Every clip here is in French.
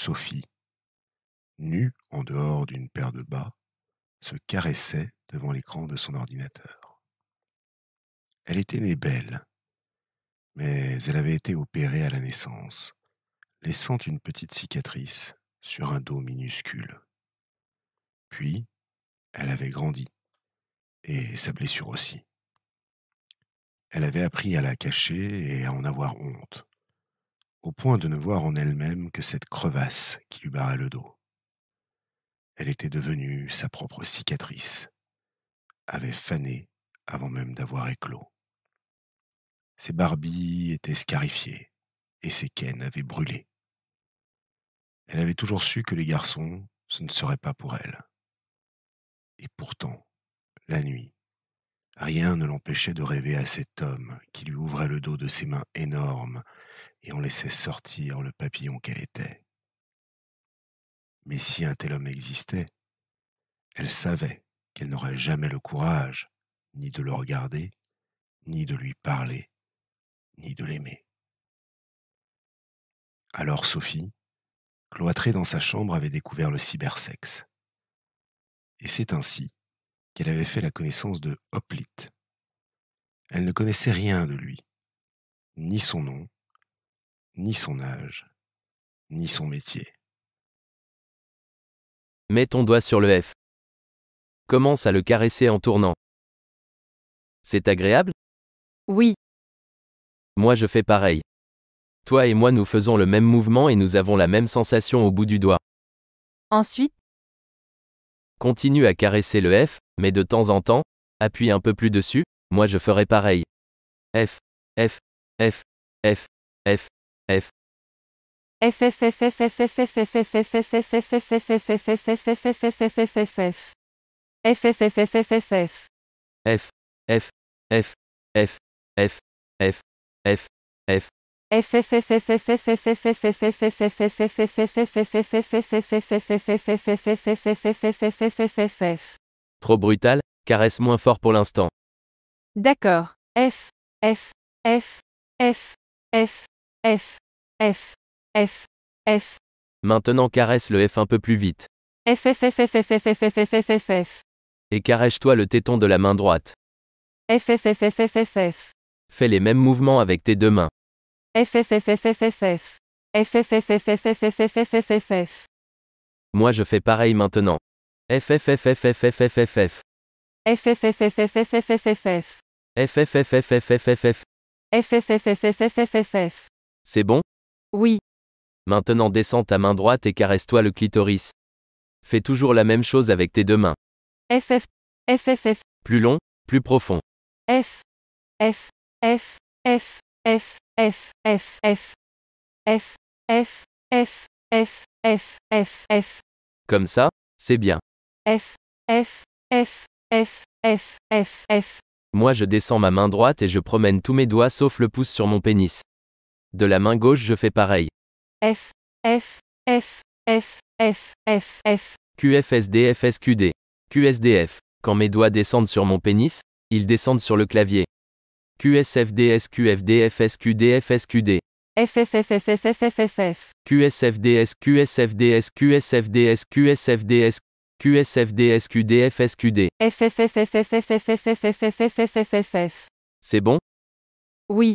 Sophie, nue en dehors d'une paire de bas, se caressait devant l'écran de son ordinateur. Elle était née belle, mais elle avait été opérée à la naissance, laissant une petite cicatrice sur un dos minuscule. Puis, elle avait grandi, et sa blessure aussi. Elle avait appris à la cacher et à en avoir honte au point de ne voir en elle-même que cette crevasse qui lui barrait le dos. Elle était devenue sa propre cicatrice, avait fané avant même d'avoir éclos. Ses barbies étaient scarifiées et ses canes avaient brûlé. Elle avait toujours su que les garçons, ce ne serait pas pour elle. Et pourtant, la nuit, rien ne l'empêchait de rêver à cet homme qui lui ouvrait le dos de ses mains énormes et on laissait sortir le papillon qu'elle était. Mais si un tel homme existait, elle savait qu'elle n'aurait jamais le courage ni de le regarder, ni de lui parler, ni de l'aimer. Alors Sophie, cloîtrée dans sa chambre, avait découvert le cybersexe. Et c'est ainsi qu'elle avait fait la connaissance de Hoplite. Elle ne connaissait rien de lui, ni son nom, ni son âge, ni son métier. Mets ton doigt sur le F. Commence à le caresser en tournant. C'est agréable Oui. Moi je fais pareil. Toi et moi nous faisons le même mouvement et nous avons la même sensation au bout du doigt. Ensuite Continue à caresser le F, mais de temps en temps, appuie un peu plus dessus, moi je ferai pareil. F, F, F, F, F, F Trop brutal, caresse moins fort pour l'instant. D'accord. F, F, F, F, F. F, F, F, F. Maintenant caresse le F un peu plus vite. F, F, F, F, F, F, F, F, F, F, F. Et caresse-toi le téton de la main droite. F, F, F, F, F, F, F. Fais les mêmes mouvements avec tes deux mains. F, F, F, F, F, F, F. F, F, F, F, F, F, F, F, F, F, F, Moi je fais pareil maintenant. F, F, F, F, F, F, F, F, F. F, F, F, F, F, F, F, F, F, F. F, F, F, F, F, F, F, F. F, F, F, F, F, F, F, F, F. C'est bon Oui. Maintenant descends ta main droite et caresse-toi le clitoris. Fais toujours la même chose avec tes deux mains. FF. FFF. Plus long, plus profond. F. F. F. F. F. F. F. F. F. F. F. F. F. F. F. Comme ça, c'est bien. F. F. F. F. F. F. F. Moi je descends ma main droite et je promène tous mes doigts sauf le pouce sur mon pénis. De la main gauche, je fais pareil. F, F, F, F, F, F, F. D. QSDF. Quand mes doigts descendent sur mon pénis, ils descendent sur le clavier. S. FFFFFFFFF. QSFDS QSFDS QSFDS QSFDS F C'est bon Oui.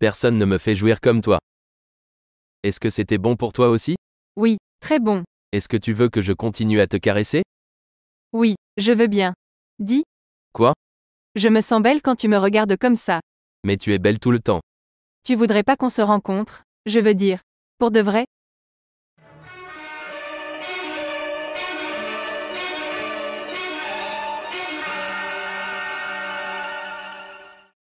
Personne ne me fait jouir comme toi. Est-ce que c'était bon pour toi aussi Oui, très bon. Est-ce que tu veux que je continue à te caresser Oui, je veux bien. Dis. Quoi Je me sens belle quand tu me regardes comme ça. Mais tu es belle tout le temps. Tu voudrais pas qu'on se rencontre Je veux dire. Pour de vrai,